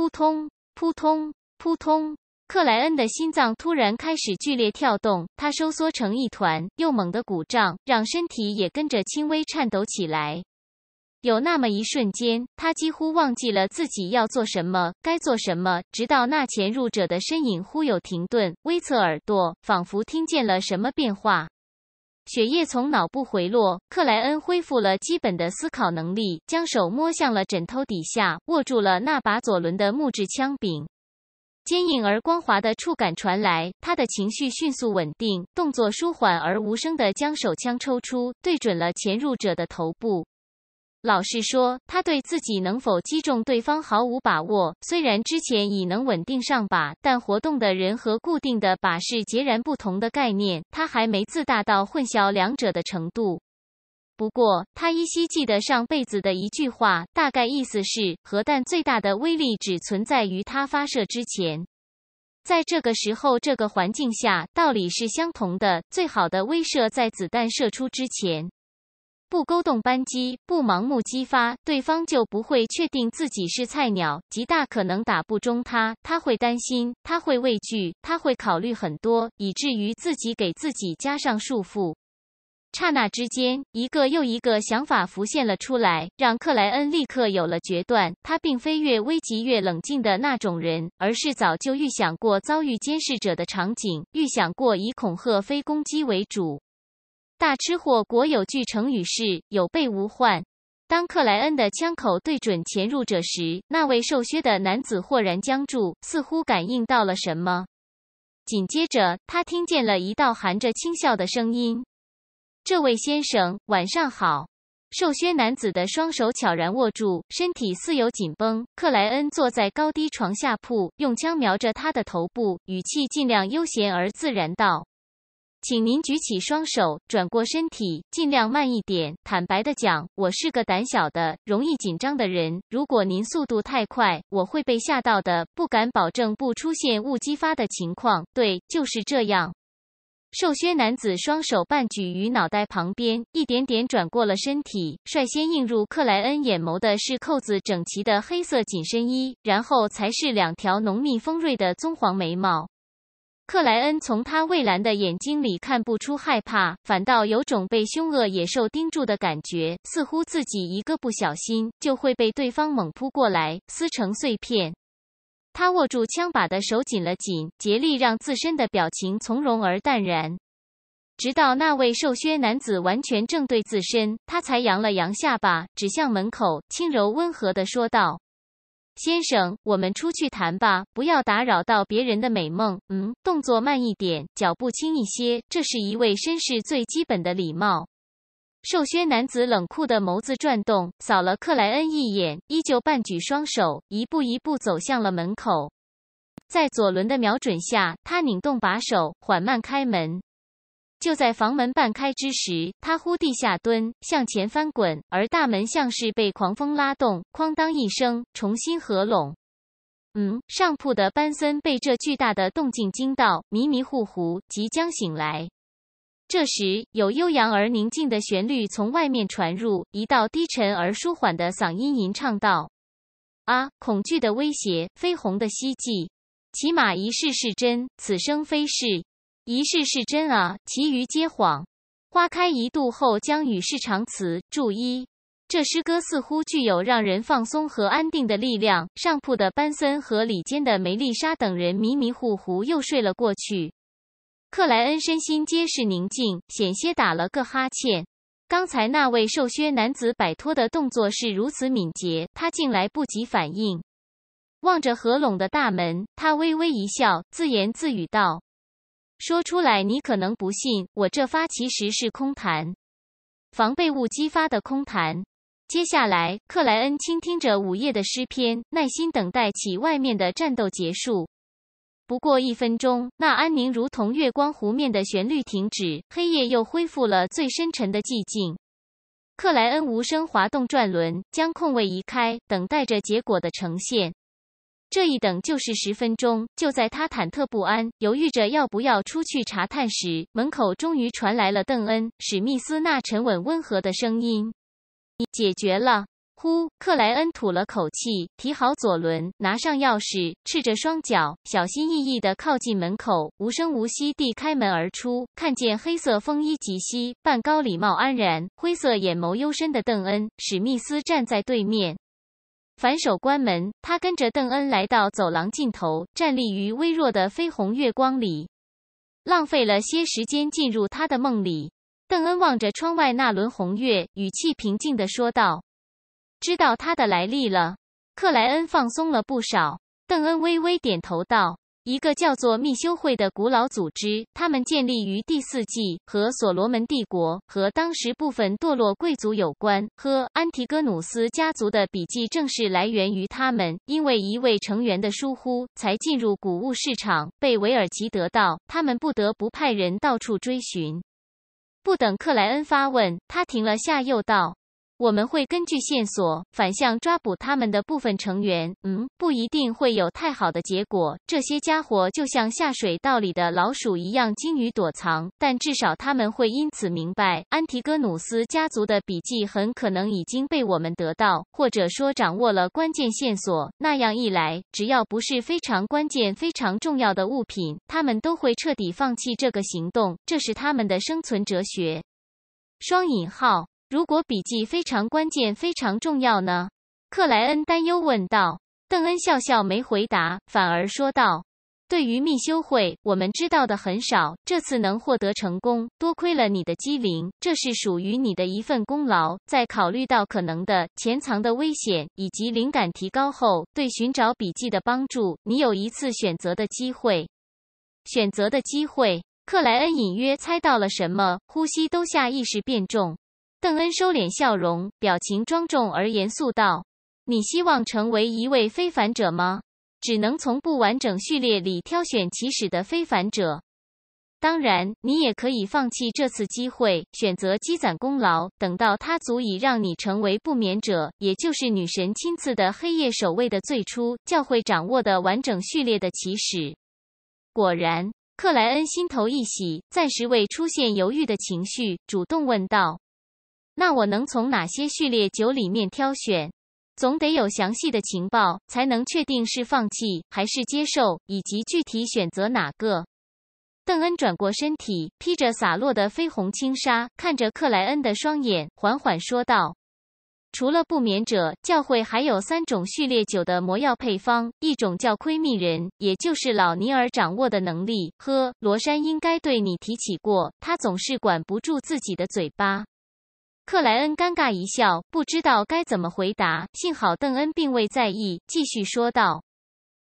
扑通，扑通，扑通！克莱恩的心脏突然开始剧烈跳动，他收缩成一团，又猛地鼓胀，让身体也跟着轻微颤抖起来。有那么一瞬间，他几乎忘记了自己要做什么，该做什么。直到那潜入者的身影忽有停顿，微侧耳朵，仿佛听见了什么变化。血液从脑部回落，克莱恩恢复了基本的思考能力，将手摸向了枕头底下，握住了那把左轮的木质枪柄。坚硬而光滑的触感传来，他的情绪迅速稳定，动作舒缓而无声地将手枪抽出，对准了潜入者的头部。老实说，他对自己能否击中对方毫无把握。虽然之前已能稳定上靶，但活动的人和固定的靶是截然不同的概念。他还没自大到混淆两者的程度。不过，他依稀记得上辈子的一句话，大概意思是：核弹最大的威力只存在于它发射之前。在这个时候、这个环境下，道理是相同的。最好的威慑在子弹射出之前。不勾动扳机，不盲目激发，对方就不会确定自己是菜鸟，极大可能打不中他。他会担心，他会畏惧，他会考虑很多，以至于自己给自己加上束缚。刹那之间，一个又一个想法浮现了出来，让克莱恩立刻有了决断。他并非越危急越冷静的那种人，而是早就预想过遭遇监视者的场景，预想过以恐吓非攻击为主。大吃货国有句成语是“有备无患”。当克莱恩的枪口对准潜入者时，那位瘦削的男子豁然僵住，似乎感应到了什么。紧接着，他听见了一道含着轻笑的声音：“这位先生，晚上好。”瘦削男子的双手悄然握住，身体似有紧绷。克莱恩坐在高低床下铺，用枪瞄着他的头部，语气尽量悠闲而自然道。请您举起双手，转过身体，尽量慢一点。坦白的讲，我是个胆小的、容易紧张的人。如果您速度太快，我会被吓到的，不敢保证不出现误激发的情况。对，就是这样。瘦削男子双手半举于脑袋旁边，一点点转过了身体。率先映入克莱恩眼眸的是扣子整齐的黑色紧身衣，然后才是两条浓密锋锐的棕黄眉毛。克莱恩从他蔚蓝的眼睛里看不出害怕，反倒有种被凶恶野兽盯住的感觉，似乎自己一个不小心就会被对方猛扑过来撕成碎片。他握住枪把的手紧了紧，竭力让自身的表情从容而淡然。直到那位瘦削男子完全正对自身，他才扬了扬下巴，指向门口，轻柔温和地说道。先生，我们出去谈吧，不要打扰到别人的美梦。嗯，动作慢一点，脚步轻一些，这是一位绅士最基本的礼貌。瘦削男子冷酷的眸子转动，扫了克莱恩一眼，依旧半举双手，一步一步走向了门口。在左轮的瞄准下，他拧动把手，缓慢开门。就在房门半开之时，他忽地下蹲，向前翻滚，而大门像是被狂风拉动，哐当一声重新合拢。嗯，上铺的班森被这巨大的动静惊到，迷迷糊糊即将醒来。这时，有悠扬而宁静的旋律从外面传入，一道低沉而舒缓的嗓音吟唱道：“啊，恐惧的威胁，绯红的希冀，骑马一世是真，此生非是。”一世是真啊，其余皆谎。花开一度后，将与世长辞。注一：这诗歌似乎具有让人放松和安定的力量。上铺的班森和里间的梅丽莎等人迷迷糊糊又睡了过去。克莱恩身心皆是宁静，险些打了个哈欠。刚才那位瘦削男子摆脱的动作是如此敏捷，他竟来不及反应。望着合拢的大门，他微微一笑，自言自语道。说出来你可能不信，我这发其实是空盘，防备物激发的空盘。接下来，克莱恩倾听着午夜的诗篇，耐心等待起外面的战斗结束。不过一分钟，那安宁如同月光湖面的旋律停止，黑夜又恢复了最深沉的寂静。克莱恩无声滑动转轮，将空位移开，等待着结果的呈现。这一等就是十分钟。就在他忐忑不安、犹豫着要不要出去查探时，门口终于传来了邓恩·史密斯那沉稳温和的声音：“你解决了。”呼，克莱恩吐了口气，提好左轮，拿上钥匙，赤着双脚，小心翼翼地靠近门口，无声无息地开门而出，看见黑色风衣、及膝半高礼帽、安然灰色眼眸幽深的邓恩·史密斯站在对面。反手关门，他跟着邓恩来到走廊尽头，站立于微弱的绯红月光里。浪费了些时间进入他的梦里，邓恩望着窗外那轮红月，语气平静地说道：“知道他的来历了。”克莱恩放松了不少。邓恩微微点头道。一个叫做密修会的古老组织，他们建立于第四纪和所罗门帝国，和当时部分堕落贵族有关。和安提戈努斯家族的笔记正是来源于他们。因为一位成员的疏忽，才进入谷物市场被维尔奇得到。他们不得不派人到处追寻。不等克莱恩发问，他停了下，又道。我们会根据线索反向抓捕他们的部分成员，嗯，不一定会有太好的结果。这些家伙就像下水道里的老鼠一样精于躲藏，但至少他们会因此明白，安提戈努斯家族的笔记很可能已经被我们得到，或者说掌握了关键线索。那样一来，只要不是非常关键、非常重要的物品，他们都会彻底放弃这个行动。这是他们的生存哲学。双引号。如果笔记非常关键、非常重要呢？克莱恩担忧问道。邓恩笑笑没回答，反而说道：“对于密修会，我们知道的很少。这次能获得成功，多亏了你的机灵，这是属于你的一份功劳。在考虑到可能的潜藏的危险以及灵感提高后，对寻找笔记的帮助，你有一次选择的机会。选择的机会。”克莱恩隐约猜到了什么，呼吸都下意识变重。邓恩收敛笑容，表情庄重而严肃道：“你希望成为一位非凡者吗？只能从不完整序列里挑选起始的非凡者。当然，你也可以放弃这次机会，选择积攒功劳，等到他足以让你成为不眠者，也就是女神亲赐的黑夜守卫的最初教会掌握的完整序列的起始。”果然，克莱恩心头一喜，暂时未出现犹豫的情绪，主动问道。那我能从哪些序列酒里面挑选？总得有详细的情报，才能确定是放弃还是接受，以及具体选择哪个。邓恩转过身体，披着洒落的绯红轻纱，看着克莱恩的双眼，缓缓说道：“除了不眠者教会，还有三种序列酒的魔药配方，一种叫窥秘人，也就是老尼尔掌握的能力。呵，罗山应该对你提起过，他总是管不住自己的嘴巴。”克莱恩尴尬一笑，不知道该怎么回答。幸好邓恩并未在意，继续说道。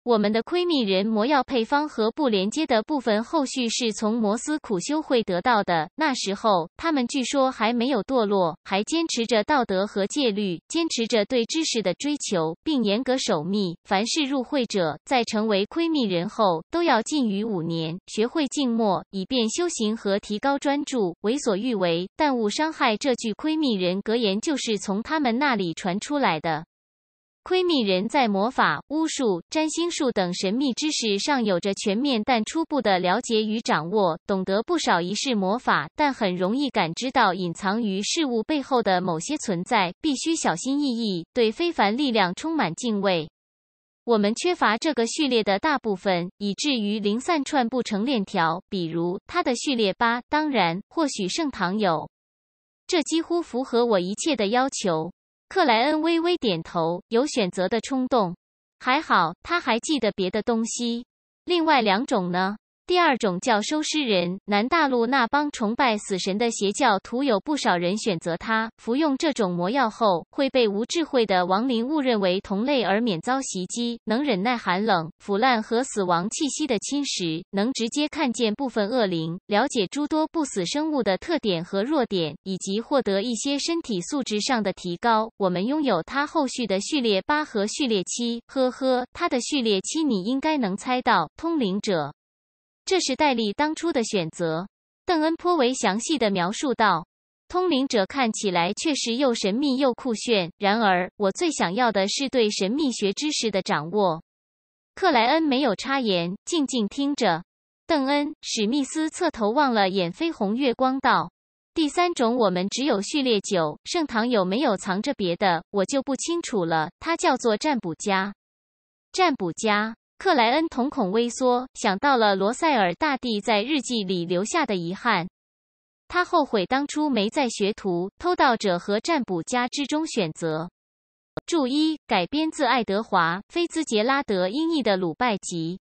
我们的窥密人魔药配方和不连接的部分，后续是从摩斯苦修会得到的。那时候，他们据说还没有堕落，还坚持着道德和戒律，坚持着对知识的追求，并严格守密。凡是入会者，在成为窥密人后，都要禁于五年，学会静默，以便修行和提高专注。为所欲为，但勿伤害。这句窥密人格言就是从他们那里传出来的。窥秘人在魔法、巫术、占星术等神秘知识上有着全面但初步的了解与掌握，懂得不少仪式魔法，但很容易感知到隐藏于事物背后的某些存在，必须小心翼翼，对非凡力量充满敬畏。我们缺乏这个序列的大部分，以至于零散串不成链条。比如它的序列八，当然，或许盛唐有。这几乎符合我一切的要求。克莱恩微微点头，有选择的冲动。还好，他还记得别的东西。另外两种呢？第二种叫收尸人，南大陆那帮崇拜死神的邪教徒有不少人选择他，服用这种魔药后，会被无智慧的亡灵误认为同类而免遭袭击，能忍耐寒冷、腐烂和死亡气息的侵蚀，能直接看见部分恶灵，了解诸多不死生物的特点和弱点，以及获得一些身体素质上的提高。我们拥有它后续的序列八和序列七。呵呵，它的序列七你应该能猜到，通灵者。这是戴笠当初的选择。邓恩颇为详细地描述道：“通灵者看起来确实又神秘又酷炫，然而我最想要的是对神秘学知识的掌握。”克莱恩没有插言，静静听着。邓恩·史密斯侧头望了眼绯红月光，道：“第三种，我们只有序列九。盛唐有没有藏着别的，我就不清楚了。它叫做占卜家，占卜家。”克莱恩瞳孔微缩，想到了罗塞尔大帝在日记里留下的遗憾。他后悔当初没在学徒、偷盗者和占卜家之中选择。注一改编自爱德华·菲兹杰拉德音译的《鲁拜集》。